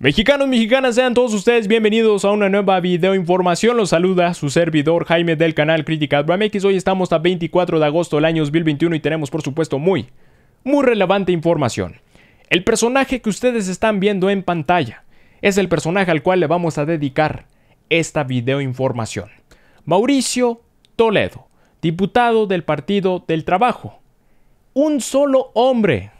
Mexicanos, mexicanas, sean todos ustedes bienvenidos a una nueva videoinformación. información. Los saluda su servidor Jaime del canal Crítica BraMX. Hoy estamos a 24 de agosto del año 2021 y tenemos por supuesto muy, muy relevante información. El personaje que ustedes están viendo en pantalla es el personaje al cual le vamos a dedicar esta videoinformación. información. Mauricio Toledo, diputado del Partido del Trabajo. Un solo hombre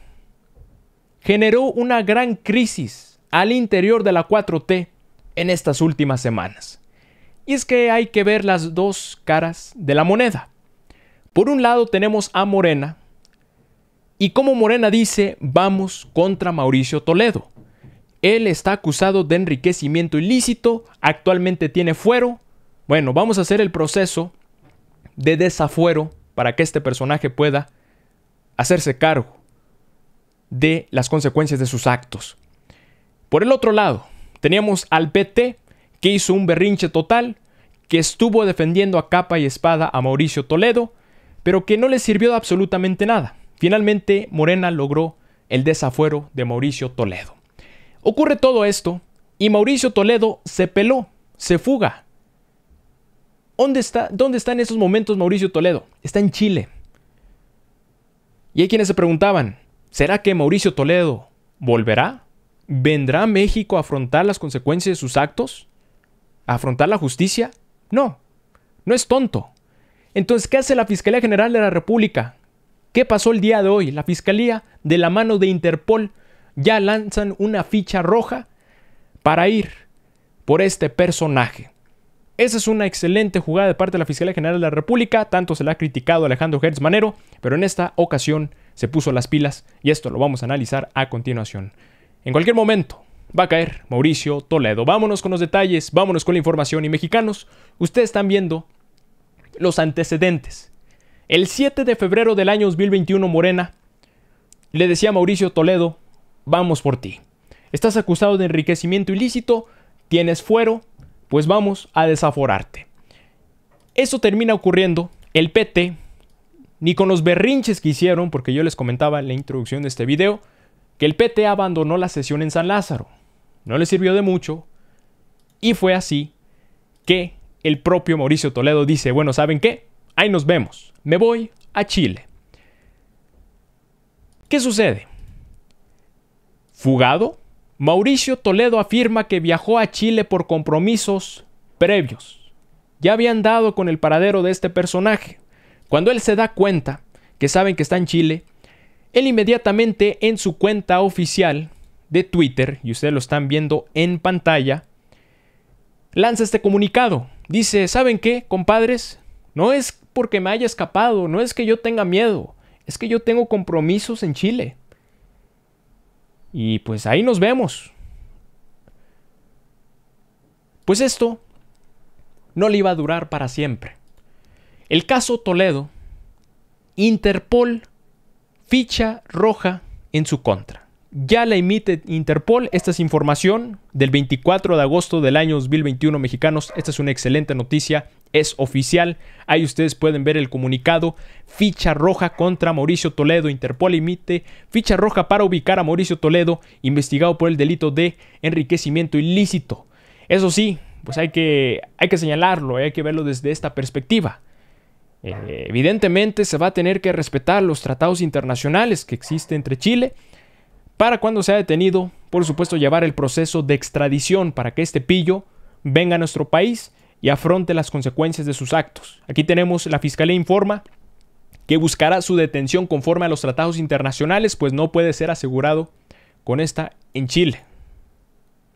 generó una gran crisis al interior de la 4T en estas últimas semanas. Y es que hay que ver las dos caras de la moneda. Por un lado tenemos a Morena, y como Morena dice, vamos contra Mauricio Toledo. Él está acusado de enriquecimiento ilícito, actualmente tiene fuero. Bueno, vamos a hacer el proceso de desafuero para que este personaje pueda hacerse cargo de las consecuencias de sus actos. Por el otro lado, teníamos al PT, que hizo un berrinche total, que estuvo defendiendo a capa y espada a Mauricio Toledo, pero que no le sirvió de absolutamente nada. Finalmente, Morena logró el desafuero de Mauricio Toledo. Ocurre todo esto y Mauricio Toledo se peló, se fuga. ¿Dónde está, ¿Dónde está en esos momentos Mauricio Toledo? Está en Chile. Y hay quienes se preguntaban, ¿será que Mauricio Toledo volverá? ¿Vendrá México a afrontar las consecuencias de sus actos? ¿A afrontar la justicia? No, no es tonto. Entonces, ¿qué hace la Fiscalía General de la República? ¿Qué pasó el día de hoy? La Fiscalía, de la mano de Interpol, ya lanzan una ficha roja para ir por este personaje. Esa es una excelente jugada de parte de la Fiscalía General de la República, tanto se la ha criticado Alejandro Gertz Manero, pero en esta ocasión se puso las pilas y esto lo vamos a analizar a continuación. En cualquier momento va a caer Mauricio Toledo. Vámonos con los detalles, vámonos con la información. Y mexicanos, ustedes están viendo los antecedentes. El 7 de febrero del año 2021, Morena le decía a Mauricio Toledo, vamos por ti. Estás acusado de enriquecimiento ilícito, tienes fuero, pues vamos a desaforarte. Eso termina ocurriendo, el PT, ni con los berrinches que hicieron, porque yo les comentaba en la introducción de este video, que el PT abandonó la sesión en San Lázaro. No le sirvió de mucho. Y fue así que el propio Mauricio Toledo dice, bueno, ¿saben qué? Ahí nos vemos. Me voy a Chile. ¿Qué sucede? Fugado, Mauricio Toledo afirma que viajó a Chile por compromisos previos. Ya habían dado con el paradero de este personaje. Cuando él se da cuenta que saben que está en Chile, él inmediatamente en su cuenta oficial de Twitter, y ustedes lo están viendo en pantalla, lanza este comunicado. Dice, ¿saben qué, compadres? No es porque me haya escapado, no es que yo tenga miedo, es que yo tengo compromisos en Chile. Y pues ahí nos vemos. Pues esto no le iba a durar para siempre. El caso Toledo, Interpol ficha roja en su contra. Ya la emite Interpol, esta es información del 24 de agosto del año 2021 mexicanos, esta es una excelente noticia, es oficial, ahí ustedes pueden ver el comunicado, ficha roja contra Mauricio Toledo, Interpol emite ficha roja para ubicar a Mauricio Toledo, investigado por el delito de enriquecimiento ilícito. Eso sí, pues hay que, hay que señalarlo, hay que verlo desde esta perspectiva. Eh, evidentemente se va a tener que respetar los tratados internacionales que existen entre Chile para cuando sea detenido, por supuesto, llevar el proceso de extradición para que este pillo venga a nuestro país y afronte las consecuencias de sus actos. Aquí tenemos la Fiscalía informa que buscará su detención conforme a los tratados internacionales, pues no puede ser asegurado con esta en Chile.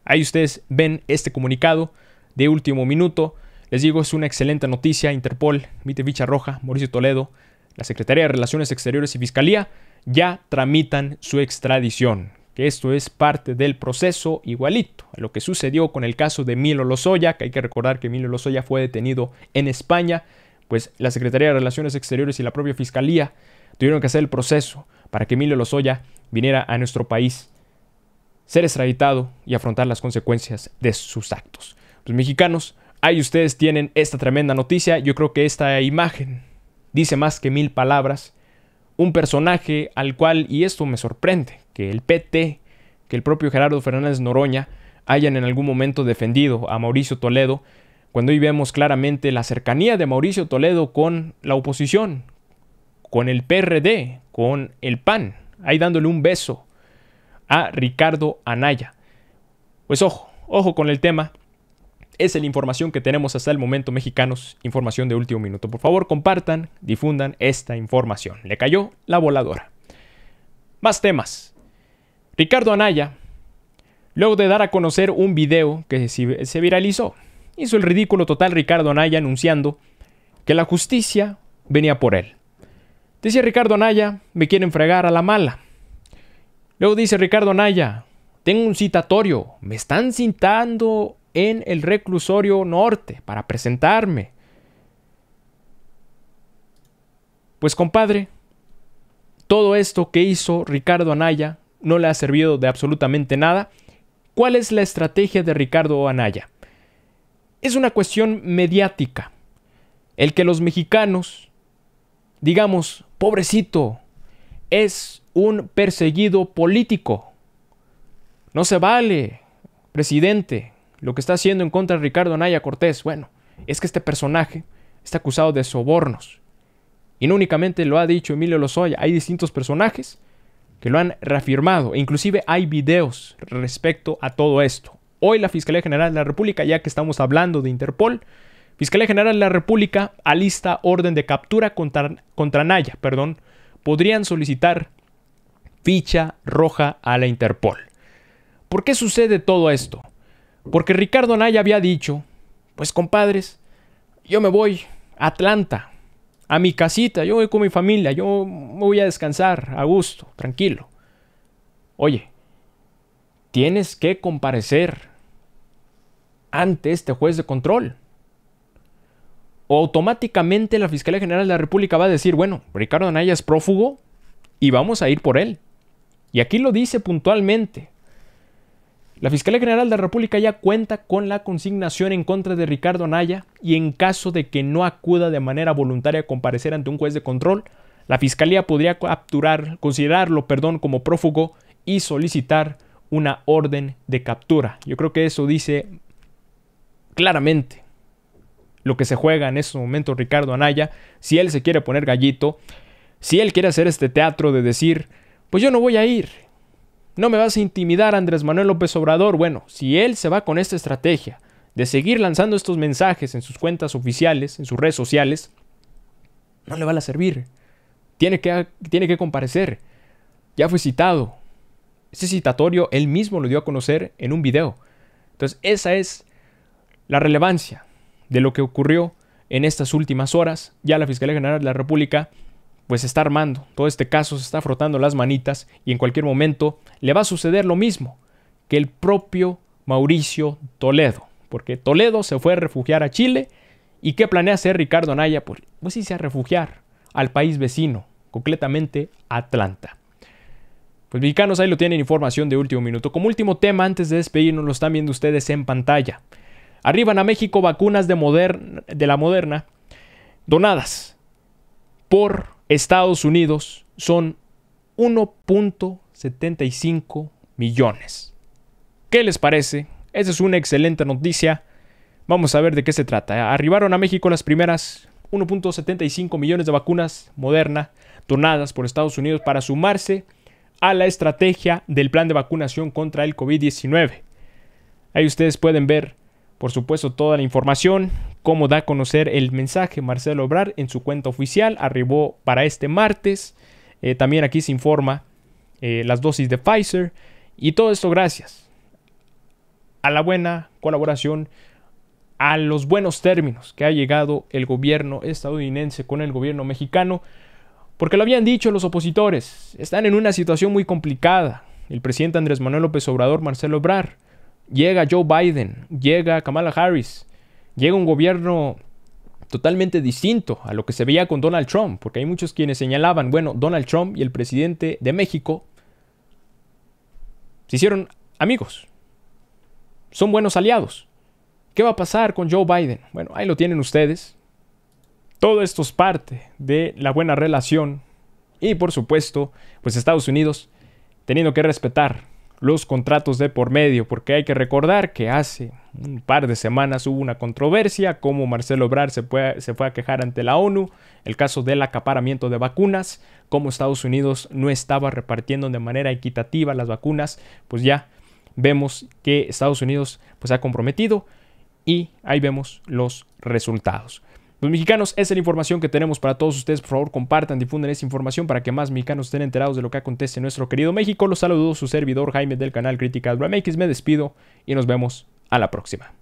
Ahí ustedes ven este comunicado de último minuto les digo, es una excelente noticia. Interpol, Mite Ficha Roja, Mauricio Toledo, la Secretaría de Relaciones Exteriores y Fiscalía ya tramitan su extradición. Que esto es parte del proceso igualito a lo que sucedió con el caso de Milo Lozoya, que hay que recordar que Milo Lozoya fue detenido en España. Pues la Secretaría de Relaciones Exteriores y la propia Fiscalía tuvieron que hacer el proceso para que Emilio Lozoya viniera a nuestro país, ser extraditado y afrontar las consecuencias de sus actos. Los mexicanos Ahí ustedes tienen esta tremenda noticia. Yo creo que esta imagen dice más que mil palabras. Un personaje al cual, y esto me sorprende, que el PT, que el propio Gerardo Fernández Noroña hayan en algún momento defendido a Mauricio Toledo, cuando hoy vemos claramente la cercanía de Mauricio Toledo con la oposición, con el PRD, con el PAN, ahí dándole un beso a Ricardo Anaya. Pues ojo, ojo con el tema es la información que tenemos hasta el momento, mexicanos. Información de último minuto. Por favor, compartan, difundan esta información. Le cayó la voladora. Más temas. Ricardo Anaya, luego de dar a conocer un video que se viralizó, hizo el ridículo total Ricardo Anaya anunciando que la justicia venía por él. Dice Ricardo Anaya, me quieren fregar a la mala. Luego dice Ricardo Anaya, tengo un citatorio, me están citando en el reclusorio norte para presentarme. Pues compadre, todo esto que hizo Ricardo Anaya no le ha servido de absolutamente nada. ¿Cuál es la estrategia de Ricardo Anaya? Es una cuestión mediática. El que los mexicanos digamos, pobrecito, es un perseguido político. No se vale, presidente lo que está haciendo en contra de Ricardo Naya Cortés, bueno, es que este personaje está acusado de sobornos. Y no únicamente lo ha dicho Emilio Lozoya, hay distintos personajes que lo han reafirmado. E inclusive hay videos respecto a todo esto. Hoy la Fiscalía General de la República, ya que estamos hablando de Interpol, Fiscalía General de la República alista orden de captura contra, contra Naya, perdón, podrían solicitar ficha roja a la Interpol. ¿Por qué sucede todo esto? Porque Ricardo Anaya había dicho, pues compadres, yo me voy a Atlanta, a mi casita, yo voy con mi familia, yo me voy a descansar a gusto, tranquilo. Oye, tienes que comparecer ante este juez de control. automáticamente la Fiscalía General de la República va a decir, bueno, Ricardo Anaya es prófugo y vamos a ir por él. Y aquí lo dice puntualmente. La Fiscalía General de la República ya cuenta con la consignación en contra de Ricardo Anaya y en caso de que no acuda de manera voluntaria a comparecer ante un juez de control, la Fiscalía podría capturar, considerarlo perdón, como prófugo y solicitar una orden de captura. Yo creo que eso dice claramente lo que se juega en este momento Ricardo Anaya, si él se quiere poner gallito, si él quiere hacer este teatro de decir, pues yo no voy a ir, no me vas a intimidar, Andrés Manuel López Obrador. Bueno, si él se va con esta estrategia de seguir lanzando estos mensajes en sus cuentas oficiales, en sus redes sociales, no le van a servir. Tiene que, tiene que comparecer. Ya fue citado. Ese citatorio él mismo lo dio a conocer en un video. Entonces, esa es la relevancia de lo que ocurrió en estas últimas horas. Ya la Fiscalía General de la República pues se está armando, todo este caso se está frotando las manitas y en cualquier momento le va a suceder lo mismo que el propio Mauricio Toledo, porque Toledo se fue a refugiar a Chile y ¿qué planea hacer Ricardo Anaya? Pues, pues irse a refugiar al país vecino, concretamente Atlanta. Pues mexicanos, ahí lo tienen información de último minuto. Como último tema, antes de despedirnos, lo están viendo ustedes en pantalla. Arriban a México vacunas de, Moderna, de la Moderna donadas por Estados Unidos son 1.75 millones. ¿Qué les parece? Esa es una excelente noticia. Vamos a ver de qué se trata. Arribaron a México las primeras 1.75 millones de vacunas Moderna donadas por Estados Unidos para sumarse a la estrategia del plan de vacunación contra el COVID-19. Ahí ustedes pueden ver, por supuesto, toda la información, cómo da a conocer el mensaje Marcelo Obrar en su cuenta oficial. Arribó para este martes. Eh, también aquí se informa eh, las dosis de Pfizer. Y todo esto gracias a la buena colaboración, a los buenos términos que ha llegado el gobierno estadounidense con el gobierno mexicano. Porque lo habían dicho los opositores, están en una situación muy complicada. El presidente Andrés Manuel López Obrador, Marcelo Obrar, llega Joe Biden, llega Kamala Harris, llega un gobierno totalmente distinto a lo que se veía con Donald Trump, porque hay muchos quienes señalaban, bueno, Donald Trump y el presidente de México se hicieron amigos, son buenos aliados. ¿Qué va a pasar con Joe Biden? Bueno, ahí lo tienen ustedes. Todo esto es parte de la buena relación y por supuesto, pues Estados Unidos teniendo que respetar los contratos de por medio, porque hay que recordar que hace un par de semanas hubo una controversia, como Marcelo Obrar se fue, se fue a quejar ante la ONU, el caso del acaparamiento de vacunas, como Estados Unidos no estaba repartiendo de manera equitativa las vacunas, pues ya vemos que Estados Unidos pues ha comprometido y ahí vemos los resultados. Los mexicanos, esa es la información que tenemos para todos ustedes. Por favor, compartan, difunden esa información para que más mexicanos estén enterados de lo que acontece en nuestro querido México. Los saludo su servidor Jaime del canal Critical Remakes. Me despido y nos vemos a la próxima.